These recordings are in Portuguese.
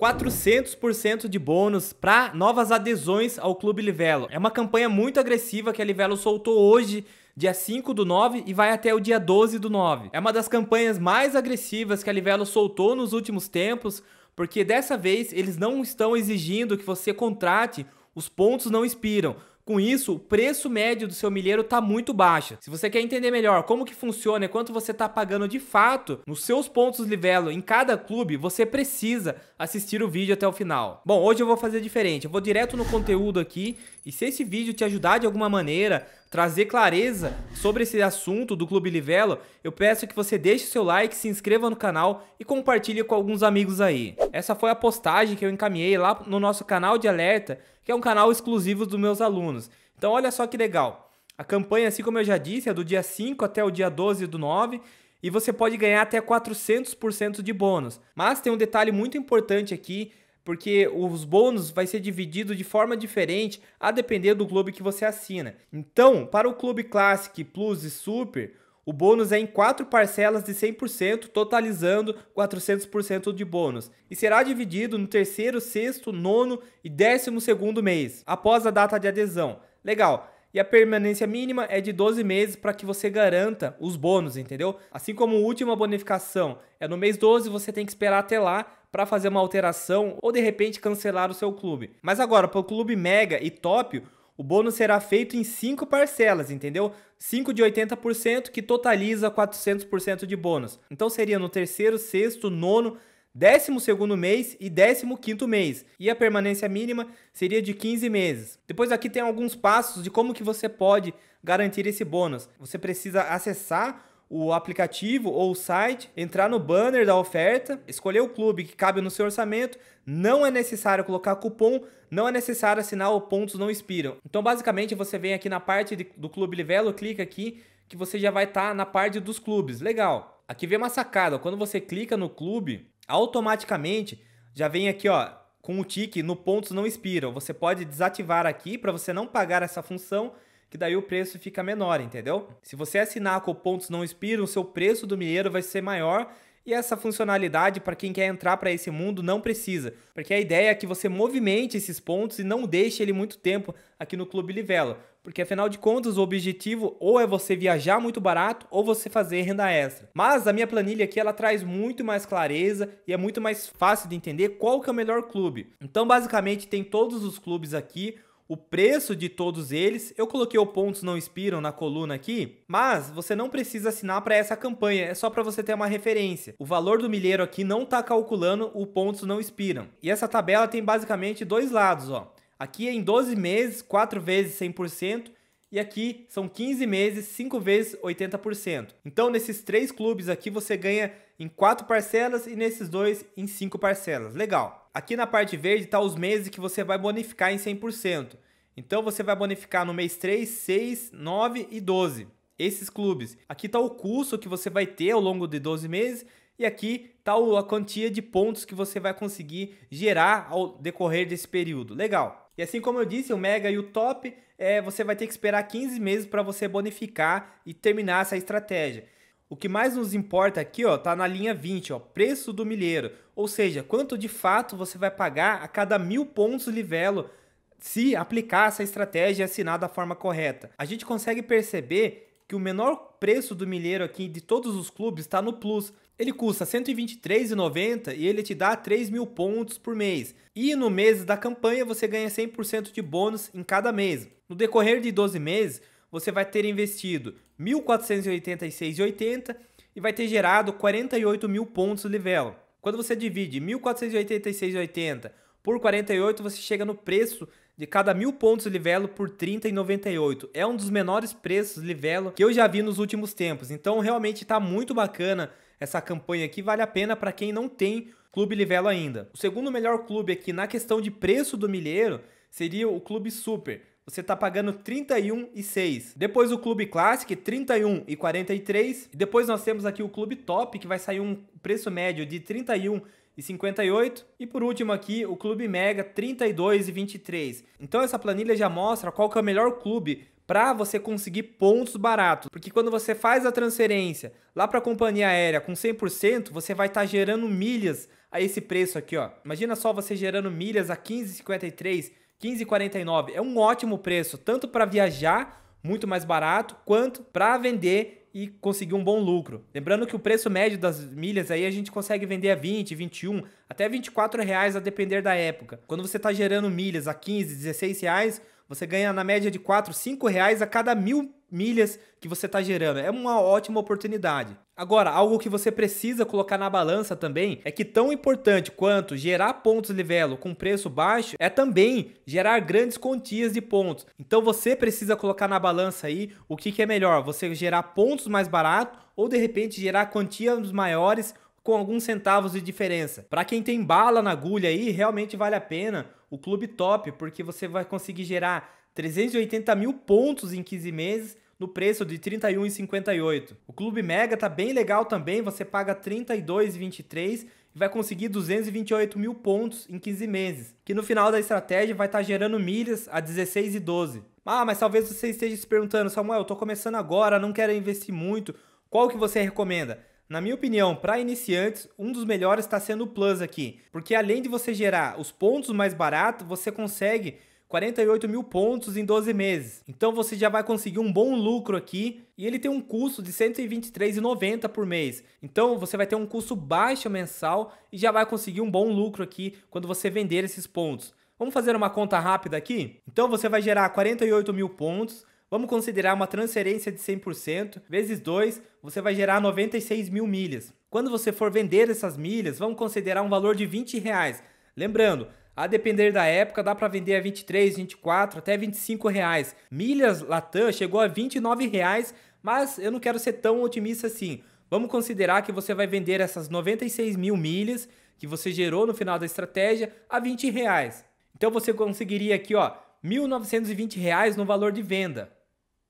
400% de bônus para novas adesões ao Clube Livelo. É uma campanha muito agressiva que a Livelo soltou hoje, dia 5 do 9 e vai até o dia 12 do 9. É uma das campanhas mais agressivas que a Livelo soltou nos últimos tempos, porque dessa vez eles não estão exigindo que você contrate os pontos não expiram. Com isso, o preço médio do seu milheiro está muito baixo. Se você quer entender melhor como que funciona e quanto você está pagando de fato nos seus pontos livelo em cada clube, você precisa assistir o vídeo até o final. Bom, hoje eu vou fazer diferente. Eu vou direto no conteúdo aqui e se esse vídeo te ajudar de alguma maneira trazer clareza sobre esse assunto do Clube Livelo, eu peço que você deixe seu like, se inscreva no canal e compartilhe com alguns amigos aí. Essa foi a postagem que eu encaminhei lá no nosso canal de alerta, que é um canal exclusivo dos meus alunos. Então olha só que legal. A campanha, assim como eu já disse, é do dia 5 até o dia 12 do 9 e você pode ganhar até 400% de bônus. Mas tem um detalhe muito importante aqui porque os bônus vai ser dividido de forma diferente a depender do clube que você assina. Então, para o clube Classic, Plus e Super, o bônus é em quatro parcelas de 100%, totalizando 400% de bônus, e será dividido no terceiro, sexto, nono e décimo segundo mês, após a data de adesão. Legal e a permanência mínima é de 12 meses para que você garanta os bônus, entendeu? Assim como a última bonificação é no mês 12, você tem que esperar até lá para fazer uma alteração ou de repente cancelar o seu clube. Mas agora, para o clube mega e top, o bônus será feito em 5 parcelas, entendeu? 5 de 80% que totaliza 400% de bônus. Então seria no terceiro, sexto, nono 12º mês e 15º mês, e a permanência mínima seria de 15 meses. Depois aqui tem alguns passos de como que você pode garantir esse bônus. Você precisa acessar o aplicativo ou o site, entrar no banner da oferta, escolher o clube que cabe no seu orçamento, não é necessário colocar cupom, não é necessário assinar o pontos não expiram. Então basicamente você vem aqui na parte de, do Clube Livelo, clica aqui que você já vai estar tá na parte dos clubes. Legal. Aqui vem uma sacada, quando você clica no clube, automaticamente já vem aqui, ó, com o tique no pontos não expiram. Você pode desativar aqui para você não pagar essa função, que daí o preço fica menor, entendeu? Se você assinar com pontos não expiram, o seu preço do milheiro vai ser maior e essa funcionalidade, para quem quer entrar para esse mundo, não precisa, porque a ideia é que você movimente esses pontos e não deixe ele muito tempo aqui no Clube Livelo, porque afinal de contas o objetivo ou é você viajar muito barato ou você fazer renda extra. Mas a minha planilha aqui ela traz muito mais clareza e é muito mais fácil de entender qual que é o melhor clube. Então basicamente tem todos os clubes aqui, o preço de todos eles. Eu coloquei o pontos não expiram na coluna aqui, mas você não precisa assinar para essa campanha, é só para você ter uma referência. O valor do milheiro aqui não está calculando o pontos não expiram. E essa tabela tem basicamente dois lados, ó. Aqui é em 12 meses, 4 vezes 100%, e aqui são 15 meses, 5 vezes 80%. Então, nesses três clubes aqui, você ganha em 4 parcelas e nesses dois em 5 parcelas. Legal. Aqui na parte verde está os meses que você vai bonificar em 100%. Então você vai bonificar no mês 3, 6, 9 e 12. Esses clubes. Aqui está o custo que você vai ter ao longo de 12 meses e aqui está a quantia de pontos que você vai conseguir gerar ao decorrer desse período. Legal. E assim como eu disse, o Mega e o Top, é, você vai ter que esperar 15 meses para você bonificar e terminar essa estratégia. O que mais nos importa aqui, ó, tá na linha 20, ó, preço do milheiro. Ou seja, quanto de fato você vai pagar a cada mil pontos livelo se aplicar essa estratégia e assinar da forma correta. A gente consegue perceber que o menor preço do milheiro aqui de todos os clubes está no Plus. Ele custa R$ 123,90 e ele te dá 3 mil pontos por mês. E no mês da campanha você ganha 100% de bônus em cada mês. No decorrer de 12 meses, você vai ter investido 1.486,80 e vai ter gerado 48 mil pontos de level. Quando você divide 1.486,80 por 48, você chega no preço de cada mil pontos de livelo por 30,98. É um dos menores preços de livelo que eu já vi nos últimos tempos. Então realmente está muito bacana essa campanha aqui, vale a pena para quem não tem clube livelo ainda. O segundo melhor clube aqui na questão de preço do milheiro seria o clube super você está pagando 31,6. Depois o Clube Classic, 31,43. E depois nós temos aqui o Clube Top, que vai sair um preço médio de 31 e 58 e por último aqui o Clube Mega 32 e 23. Então essa planilha já mostra qual que é o melhor clube para você conseguir pontos baratos, porque quando você faz a transferência lá para a companhia aérea com 100%, você vai estar tá gerando milhas a esse preço aqui, ó. Imagina só você gerando milhas a 15,53 15,49 é um ótimo preço, tanto para viajar, muito mais barato, quanto para vender e conseguir um bom lucro. Lembrando que o preço médio das milhas aí a gente consegue vender a 20, 21, até 24 reais a depender da época. Quando você está gerando milhas a 15, 16 reais, você ganha na média de 4, 5 reais a cada mil milhas que você está gerando. É uma ótima oportunidade. Agora, algo que você precisa colocar na balança também é que tão importante quanto gerar pontos livelo com preço baixo é também gerar grandes quantias de pontos. Então você precisa colocar na balança aí o que, que é melhor, você gerar pontos mais barato ou de repente gerar quantias maiores com alguns centavos de diferença. Para quem tem bala na agulha aí, realmente vale a pena o clube top, porque você vai conseguir gerar 380 mil pontos em 15 meses no preço de R$ 31,58. O Clube Mega tá bem legal também, você paga R$ 32,23 e vai conseguir 228 mil pontos em 15 meses, que no final da estratégia vai estar tá gerando milhas a 16 e 12. Ah, mas talvez você esteja se perguntando, Samuel, eu tô começando agora, não quero investir muito, qual que você recomenda? Na minha opinião, para iniciantes, um dos melhores está sendo o Plus aqui, porque além de você gerar os pontos mais barato, você consegue 48 mil pontos em 12 meses. Então você já vai conseguir um bom lucro aqui e ele tem um custo de 123,90 por mês. Então você vai ter um custo baixo mensal e já vai conseguir um bom lucro aqui quando você vender esses pontos. Vamos fazer uma conta rápida aqui? Então você vai gerar 48 mil pontos, Vamos considerar uma transferência de 100%, vezes 2, você vai gerar 96 mil milhas. Quando você for vender essas milhas, vamos considerar um valor de 20 reais. Lembrando, a depender da época, dá para vender a 23, 24, até 25 reais. Milhas Latam chegou a 29 reais, mas eu não quero ser tão otimista assim. Vamos considerar que você vai vender essas 96 mil milhas que você gerou no final da estratégia a 20 reais. Então você conseguiria aqui, ó, 1.920 reais no valor de venda,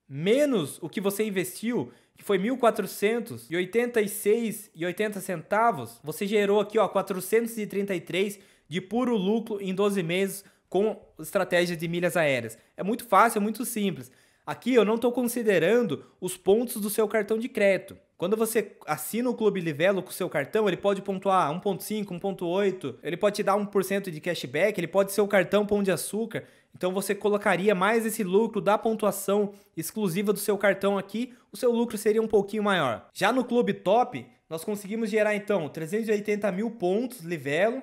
menos o que você investiu, que foi 1.486 e centavos. Você gerou aqui, ó, 433 de puro lucro em 12 meses com estratégia de milhas aéreas. É muito fácil, é muito simples. Aqui eu não estou considerando os pontos do seu cartão de crédito. Quando você assina o Clube Livelo com o seu cartão, ele pode pontuar 1.5, 1.8, ele pode te dar 1% de cashback, ele pode ser o cartão pão de açúcar. Então você colocaria mais esse lucro da pontuação exclusiva do seu cartão aqui, o seu lucro seria um pouquinho maior. Já no Clube Top, nós conseguimos gerar então 380 mil pontos Livelo,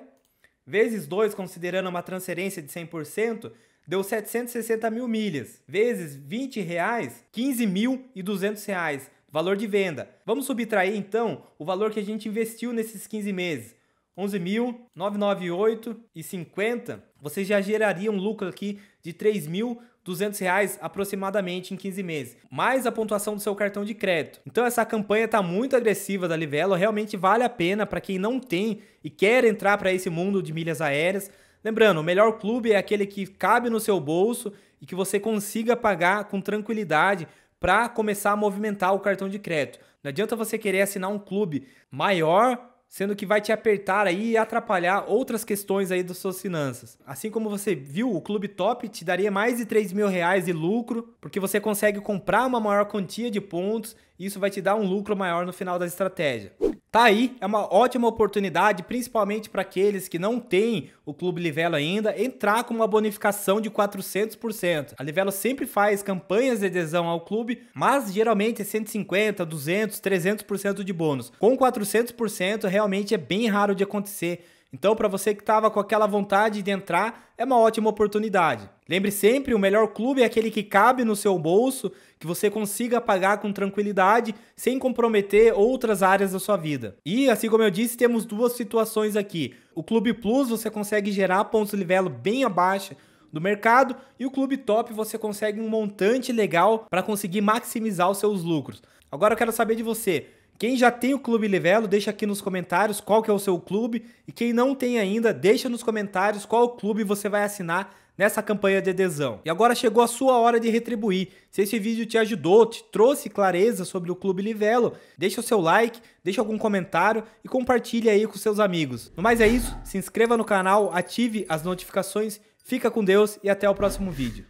vezes 2, considerando uma transferência de 100%, deu 760 mil milhas, vezes 20 reais, 15.200 reais, valor de venda. Vamos subtrair então o valor que a gente investiu nesses 15 meses. 11.998,50, você já geraria um lucro aqui de 3.000 200 reais aproximadamente em 15 meses, mais a pontuação do seu cartão de crédito. Então essa campanha está muito agressiva da Livelo, realmente vale a pena para quem não tem e quer entrar para esse mundo de milhas aéreas. Lembrando, o melhor clube é aquele que cabe no seu bolso e que você consiga pagar com tranquilidade para começar a movimentar o cartão de crédito. Não adianta você querer assinar um clube maior sendo que vai te apertar aí e atrapalhar outras questões aí das suas finanças. Assim como você viu, o Clube Top te daria mais de 3 mil reais de lucro, porque você consegue comprar uma maior quantia de pontos e isso vai te dar um lucro maior no final da estratégia. Tá aí, é uma ótima oportunidade, principalmente para aqueles que não têm o Clube Livelo ainda, entrar com uma bonificação de 400%. A Livelo sempre faz campanhas de adesão ao clube, mas geralmente é 150, 200, 300% de bônus. Com 400% realmente é bem raro de acontecer. Então, para você que estava com aquela vontade de entrar, é uma ótima oportunidade. Lembre sempre, o melhor clube é aquele que cabe no seu bolso, que você consiga pagar com tranquilidade, sem comprometer outras áreas da sua vida. E, assim como eu disse, temos duas situações aqui. O Clube Plus você consegue gerar pontos livelo bem abaixo do mercado e o Clube Top você consegue um montante legal para conseguir maximizar os seus lucros. Agora eu quero saber de você, quem já tem o Clube Livelo, deixa aqui nos comentários qual que é o seu clube. E quem não tem ainda, deixa nos comentários qual clube você vai assinar nessa campanha de adesão. E agora chegou a sua hora de retribuir. Se esse vídeo te ajudou, te trouxe clareza sobre o Clube Livelo, deixa o seu like, deixa algum comentário e compartilhe aí com seus amigos. No mais é isso, se inscreva no canal, ative as notificações, fica com Deus e até o próximo vídeo.